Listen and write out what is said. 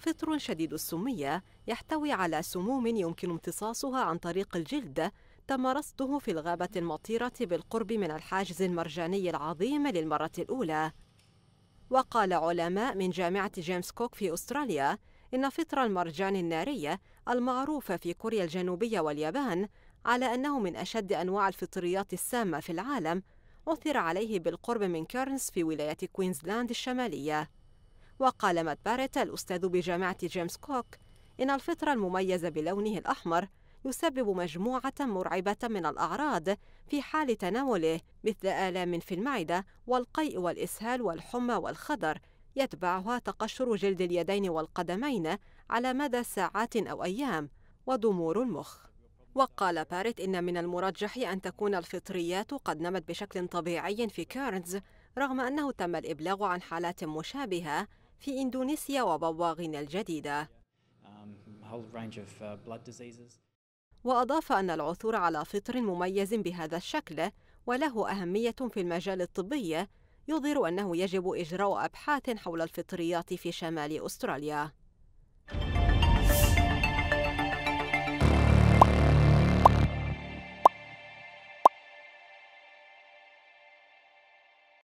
فطر شديد السمية يحتوي على سموم يمكن امتصاصها عن طريق الجلد تم رصده في الغابة المطيرة بالقرب من الحاجز المرجاني العظيم للمرة الأولى وقال علماء من جامعة جيمس كوك في أستراليا إن فطر المرجان النارية المعروفة في كوريا الجنوبية واليابان على أنه من أشد أنواع الفطريات السامة في العالم عثر عليه بالقرب من كيرنز في ولاية كوينزلاند الشمالية وقال مات باريت الأستاذ بجامعة جيمس كوك إن الفطر المميز بلونه الأحمر يسبب مجموعة مرعبة من الأعراض في حال تناوله مثل آلام في المعدة والقيء والإسهال والحمى والخدر يتبعها تقشر جلد اليدين والقدمين على مدى ساعات أو أيام وضمور المخ وقال باريت إن من المرجح أن تكون الفطريات قد نمت بشكل طبيعي في كيرنز رغم أنه تم الإبلاغ عن حالات مشابهة في إندونيسيا وبواغنا الجديدة um, uh, وأضاف أن العثور على فطر مميز بهذا الشكل وله أهمية في المجال الطبي يظهر أنه يجب إجراء أبحاث حول الفطريات في شمال أستراليا